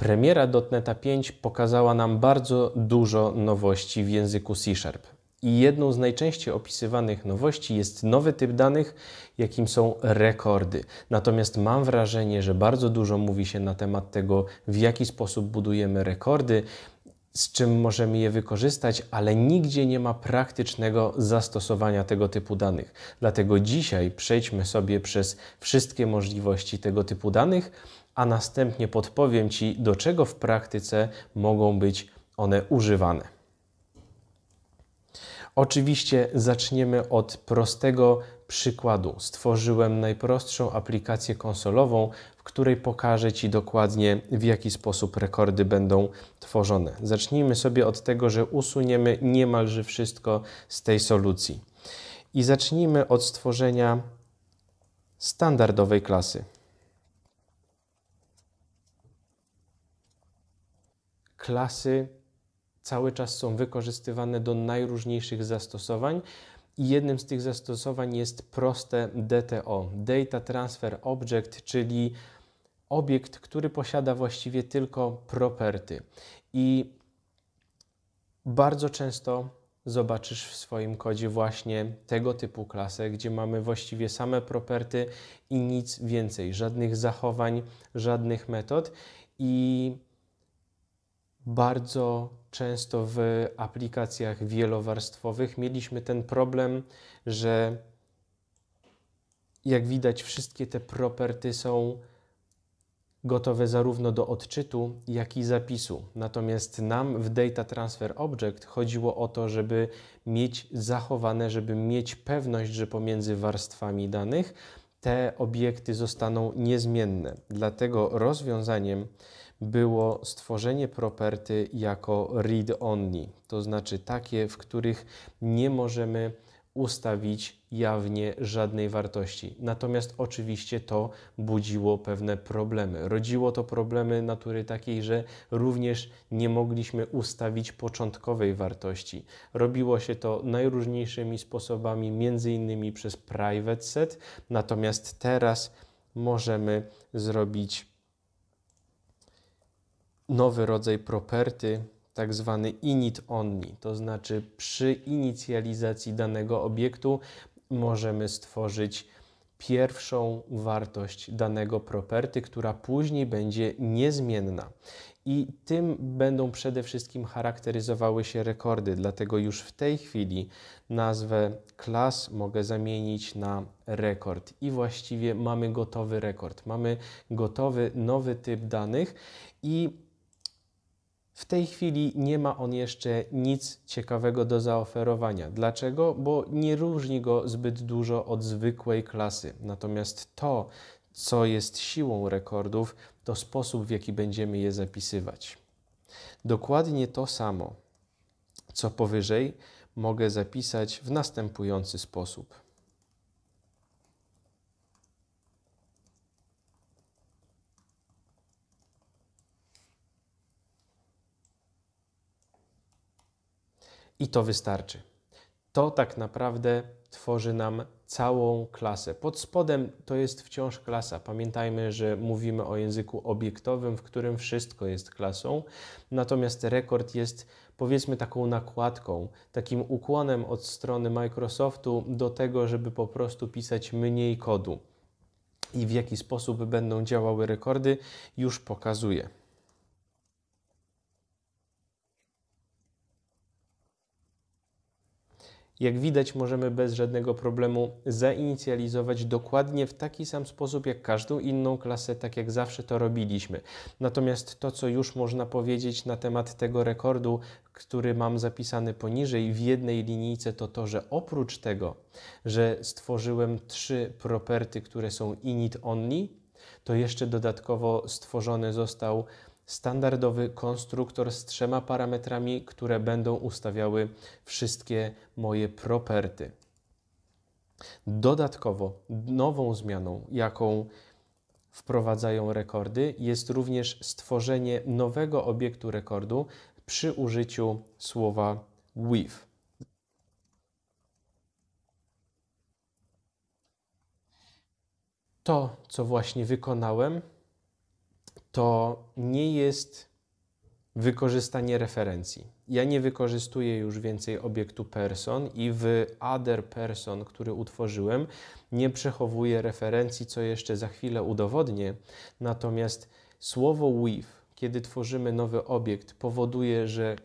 Premiera dotneta 5 pokazała nam bardzo dużo nowości w języku C Sharp. I jedną z najczęściej opisywanych nowości jest nowy typ danych, jakim są rekordy. Natomiast mam wrażenie, że bardzo dużo mówi się na temat tego, w jaki sposób budujemy rekordy, z czym możemy je wykorzystać, ale nigdzie nie ma praktycznego zastosowania tego typu danych. Dlatego dzisiaj przejdźmy sobie przez wszystkie możliwości tego typu danych, a następnie podpowiem Ci, do czego w praktyce mogą być one używane. Oczywiście zaczniemy od prostego przykładu. Stworzyłem najprostszą aplikację konsolową, której pokażę Ci dokładnie, w jaki sposób rekordy będą tworzone. Zacznijmy sobie od tego, że usuniemy niemalże wszystko z tej solucji. I zacznijmy od stworzenia standardowej klasy. Klasy cały czas są wykorzystywane do najróżniejszych zastosowań. I jednym z tych zastosowań jest proste DTO Data Transfer Object, czyli obiekt, który posiada właściwie tylko property. I bardzo często zobaczysz w swoim kodzie właśnie tego typu klasę, gdzie mamy właściwie same property i nic więcej, żadnych zachowań, żadnych metod. I bardzo często w aplikacjach wielowarstwowych mieliśmy ten problem, że jak widać, wszystkie te property są gotowe zarówno do odczytu, jak i zapisu. Natomiast nam w Data Transfer Object chodziło o to, żeby mieć zachowane, żeby mieć pewność, że pomiędzy warstwami danych te obiekty zostaną niezmienne. Dlatego rozwiązaniem było stworzenie property jako read-only, to znaczy takie, w których nie możemy ustawić jawnie żadnej wartości. Natomiast oczywiście to budziło pewne problemy. Rodziło to problemy natury takiej, że również nie mogliśmy ustawić początkowej wartości. Robiło się to najróżniejszymi sposobami, między innymi przez private set. Natomiast teraz możemy zrobić nowy rodzaj property tak zwany init only, to znaczy przy inicjalizacji danego obiektu możemy stworzyć pierwszą wartość danego property, która później będzie niezmienna. I tym będą przede wszystkim charakteryzowały się rekordy, dlatego już w tej chwili nazwę klas mogę zamienić na rekord i właściwie mamy gotowy rekord, mamy gotowy nowy typ danych i w tej chwili nie ma on jeszcze nic ciekawego do zaoferowania. Dlaczego? Bo nie różni go zbyt dużo od zwykłej klasy. Natomiast to, co jest siłą rekordów, to sposób, w jaki będziemy je zapisywać. Dokładnie to samo, co powyżej, mogę zapisać w następujący sposób. i to wystarczy. To tak naprawdę tworzy nam całą klasę. Pod spodem to jest wciąż klasa. Pamiętajmy, że mówimy o języku obiektowym, w którym wszystko jest klasą, natomiast rekord jest powiedzmy taką nakładką, takim ukłonem od strony Microsoftu do tego, żeby po prostu pisać mniej kodu. I w jaki sposób będą działały rekordy, już pokazuję. Jak widać, możemy bez żadnego problemu zainicjalizować dokładnie w taki sam sposób jak każdą inną klasę, tak jak zawsze to robiliśmy. Natomiast to, co już można powiedzieć na temat tego rekordu, który mam zapisany poniżej w jednej linijce, to to, że oprócz tego, że stworzyłem trzy property, które są init only, to jeszcze dodatkowo stworzony został standardowy konstruktor z trzema parametrami, które będą ustawiały wszystkie moje property. Dodatkowo nową zmianą, jaką wprowadzają rekordy, jest również stworzenie nowego obiektu rekordu przy użyciu słowa with. To, co właśnie wykonałem, to nie jest wykorzystanie referencji. Ja nie wykorzystuję już więcej obiektu person i w other person, który utworzyłem, nie przechowuję referencji, co jeszcze za chwilę udowodnię. Natomiast słowo with, kiedy tworzymy nowy obiekt, powoduje, że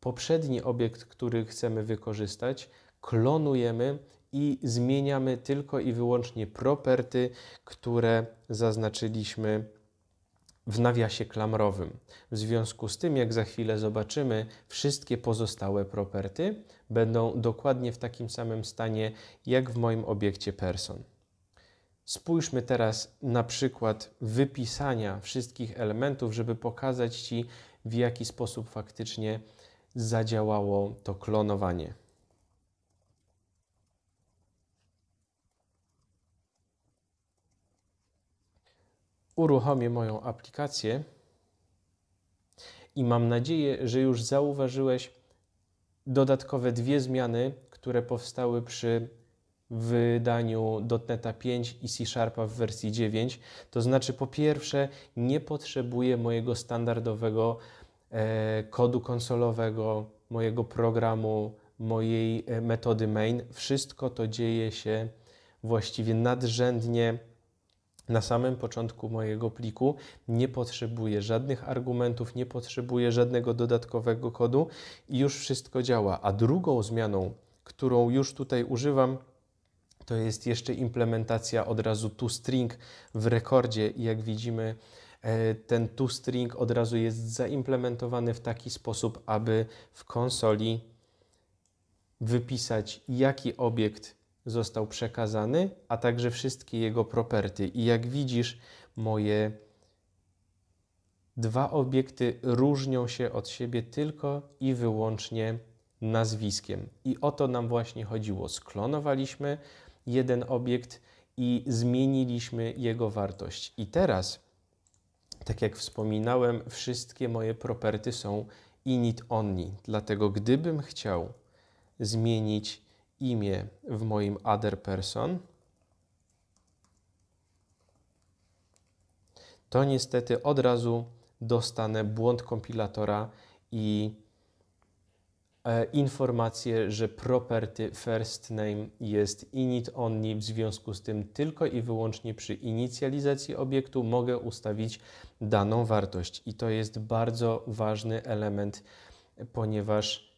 poprzedni obiekt, który chcemy wykorzystać, klonujemy i zmieniamy tylko i wyłącznie property, które zaznaczyliśmy w nawiasie klamrowym. W związku z tym, jak za chwilę zobaczymy, wszystkie pozostałe property będą dokładnie w takim samym stanie, jak w moim obiekcie person. Spójrzmy teraz na przykład wypisania wszystkich elementów, żeby pokazać Ci, w jaki sposób faktycznie zadziałało to klonowanie. uruchomię moją aplikację i mam nadzieję, że już zauważyłeś dodatkowe dwie zmiany, które powstały przy wydaniu .NET 5 i C Sharpa w wersji 9. To znaczy, po pierwsze, nie potrzebuję mojego standardowego e, kodu konsolowego, mojego programu, mojej e, metody main. Wszystko to dzieje się właściwie nadrzędnie na samym początku mojego pliku. Nie potrzebuję żadnych argumentów, nie potrzebuję żadnego dodatkowego kodu i już wszystko działa. A drugą zmianą, którą już tutaj używam, to jest jeszcze implementacja od razu toString w rekordzie i jak widzimy e, ten toString od razu jest zaimplementowany w taki sposób, aby w konsoli wypisać jaki obiekt został przekazany, a także wszystkie jego property. I jak widzisz, moje dwa obiekty różnią się od siebie tylko i wyłącznie nazwiskiem. I o to nam właśnie chodziło. Sklonowaliśmy jeden obiekt i zmieniliśmy jego wartość. I teraz, tak jak wspominałem, wszystkie moje property są init only. Dlatego gdybym chciał zmienić imię w moim other person, to niestety od razu dostanę błąd kompilatora i e, informację, że property first name jest init only, w związku z tym tylko i wyłącznie przy inicjalizacji obiektu mogę ustawić daną wartość. I to jest bardzo ważny element, ponieważ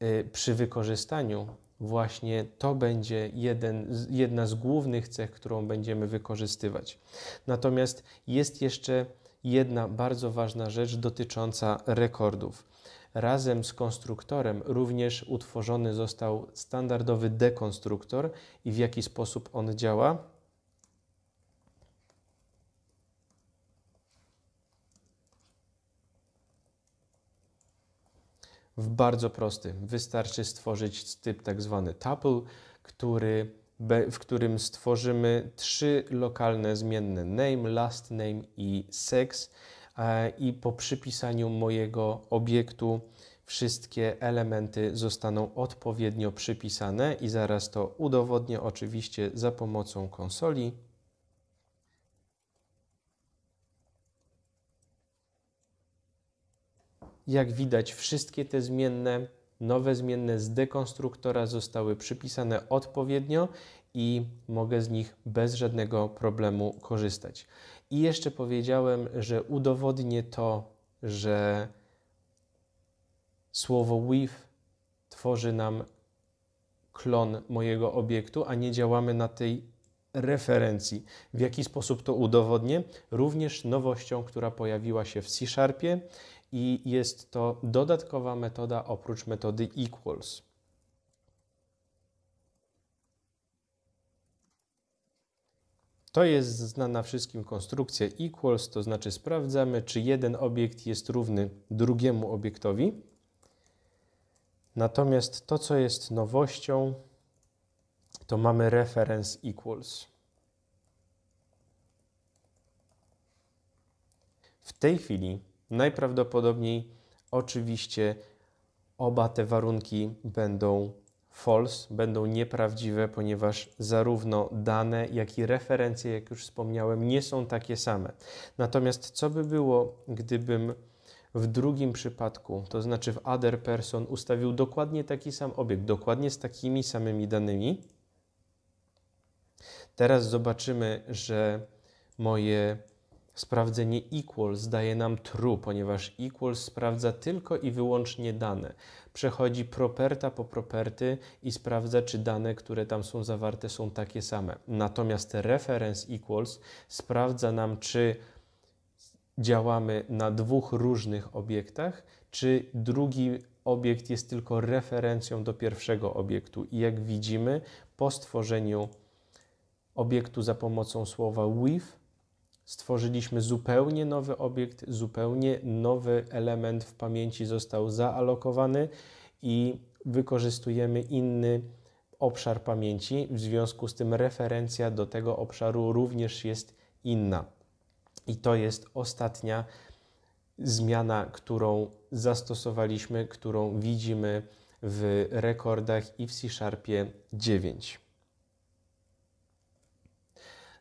e, przy wykorzystaniu właśnie to będzie jeden, jedna z głównych cech, którą będziemy wykorzystywać. Natomiast jest jeszcze jedna bardzo ważna rzecz dotycząca rekordów. Razem z konstruktorem również utworzony został standardowy dekonstruktor i w jaki sposób on działa. w bardzo prosty. Wystarczy stworzyć typ tak zwany tuple, który, w którym stworzymy trzy lokalne zmienne name, last name i sex e, i po przypisaniu mojego obiektu wszystkie elementy zostaną odpowiednio przypisane i zaraz to udowodnię oczywiście za pomocą konsoli. Jak widać, wszystkie te zmienne, nowe zmienne z dekonstruktora zostały przypisane odpowiednio i mogę z nich bez żadnego problemu korzystać. I jeszcze powiedziałem, że udowodnię to, że słowo with tworzy nam klon mojego obiektu, a nie działamy na tej referencji. W jaki sposób to udowodnię? Również nowością, która pojawiła się w C-Sharpie i jest to dodatkowa metoda oprócz metody equals. To jest znana wszystkim konstrukcja equals, to znaczy sprawdzamy, czy jeden obiekt jest równy drugiemu obiektowi. Natomiast to, co jest nowością, to mamy reference equals. W tej chwili Najprawdopodobniej oczywiście oba te warunki będą false, będą nieprawdziwe, ponieważ zarówno dane, jak i referencje, jak już wspomniałem, nie są takie same. Natomiast co by było, gdybym w drugim przypadku, to znaczy w other person, ustawił dokładnie taki sam obiekt, dokładnie z takimi samymi danymi? Teraz zobaczymy, że moje Sprawdzenie equals daje nam true, ponieważ equals sprawdza tylko i wyłącznie dane. Przechodzi properta po property i sprawdza, czy dane, które tam są zawarte, są takie same. Natomiast reference equals sprawdza nam, czy działamy na dwóch różnych obiektach, czy drugi obiekt jest tylko referencją do pierwszego obiektu. I jak widzimy, po stworzeniu obiektu za pomocą słowa with stworzyliśmy zupełnie nowy obiekt, zupełnie nowy element w pamięci został zaalokowany i wykorzystujemy inny obszar pamięci. W związku z tym referencja do tego obszaru również jest inna. I to jest ostatnia zmiana, którą zastosowaliśmy, którą widzimy w rekordach i w C-Sharpie 9.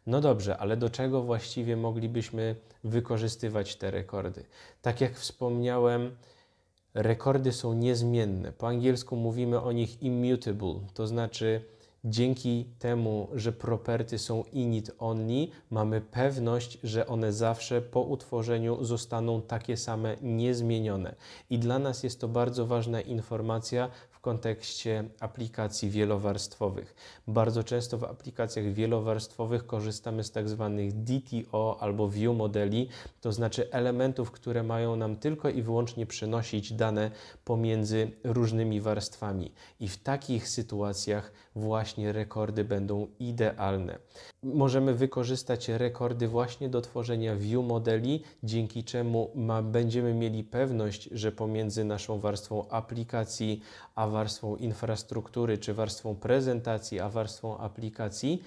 No dobrze, ale do czego właściwie moglibyśmy wykorzystywać te rekordy? Tak jak wspomniałem, rekordy są niezmienne. Po angielsku mówimy o nich immutable, to znaczy dzięki temu, że property są init only, mamy pewność, że one zawsze po utworzeniu zostaną takie same, niezmienione. I dla nas jest to bardzo ważna informacja kontekście aplikacji wielowarstwowych. Bardzo często w aplikacjach wielowarstwowych korzystamy z tak zwanych DTO albo View modeli, to znaczy elementów, które mają nam tylko i wyłącznie przenosić dane pomiędzy różnymi warstwami. I w takich sytuacjach właśnie rekordy będą idealne. Możemy wykorzystać rekordy właśnie do tworzenia view modeli, dzięki czemu ma, będziemy mieli pewność, że pomiędzy naszą warstwą aplikacji a warstwą infrastruktury czy warstwą prezentacji, a warstwą aplikacji,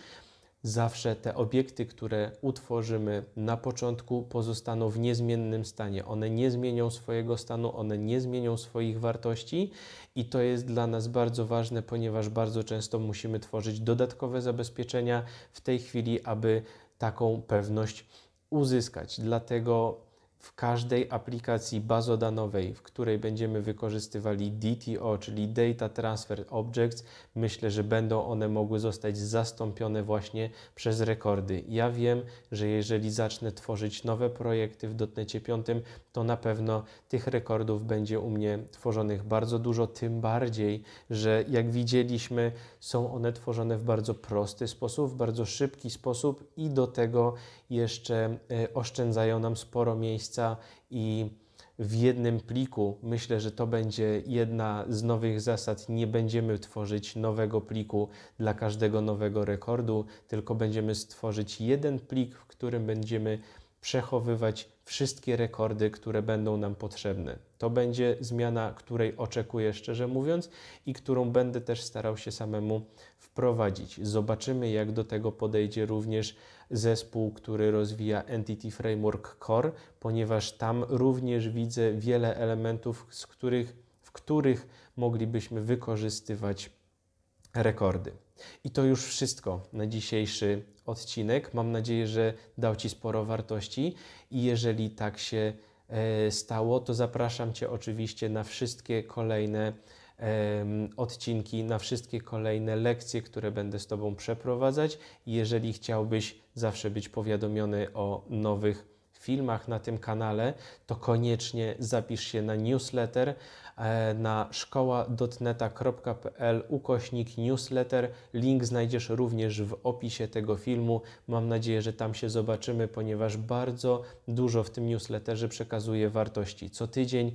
zawsze te obiekty, które utworzymy na początku, pozostaną w niezmiennym stanie. One nie zmienią swojego stanu, one nie zmienią swoich wartości i to jest dla nas bardzo ważne, ponieważ bardzo często musimy tworzyć dodatkowe zabezpieczenia w tej chwili, aby taką pewność uzyskać. Dlatego w każdej aplikacji bazodanowej, w której będziemy wykorzystywali DTO, czyli Data Transfer Objects, myślę, że będą one mogły zostać zastąpione właśnie przez rekordy. Ja wiem, że jeżeli zacznę tworzyć nowe projekty w dotnecie 5, to na pewno tych rekordów będzie u mnie tworzonych bardzo dużo, tym bardziej, że jak widzieliśmy, są one tworzone w bardzo prosty sposób, w bardzo szybki sposób i do tego jeszcze e, oszczędzają nam sporo miejsca miejsca i w jednym pliku. Myślę, że to będzie jedna z nowych zasad. Nie będziemy tworzyć nowego pliku dla każdego nowego rekordu, tylko będziemy stworzyć jeden plik, w którym będziemy przechowywać wszystkie rekordy, które będą nam potrzebne. To będzie zmiana, której oczekuję szczerze mówiąc i którą będę też starał się samemu wprowadzić. Zobaczymy, jak do tego podejdzie również zespół, który rozwija Entity Framework Core, ponieważ tam również widzę wiele elementów, z których, w których moglibyśmy wykorzystywać rekordy. I to już wszystko na dzisiejszy odcinek. Mam nadzieję, że dał Ci sporo wartości i jeżeli tak się e, stało, to zapraszam Cię oczywiście na wszystkie kolejne odcinki, na wszystkie kolejne lekcje, które będę z Tobą przeprowadzać. Jeżeli chciałbyś zawsze być powiadomiony o nowych filmach na tym kanale, to koniecznie zapisz się na newsletter e, na szkoła.neta.pl ukośnik newsletter. Link znajdziesz również w opisie tego filmu. Mam nadzieję, że tam się zobaczymy, ponieważ bardzo dużo w tym newsletterze przekazuję wartości. Co tydzień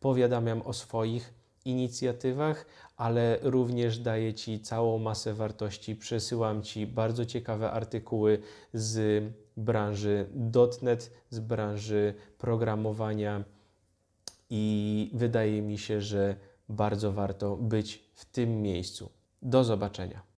powiadamiam o swoich inicjatywach, ale również daję Ci całą masę wartości. Przesyłam Ci bardzo ciekawe artykuły z branży dotnet z branży programowania i wydaje mi się, że bardzo warto być w tym miejscu. Do zobaczenia.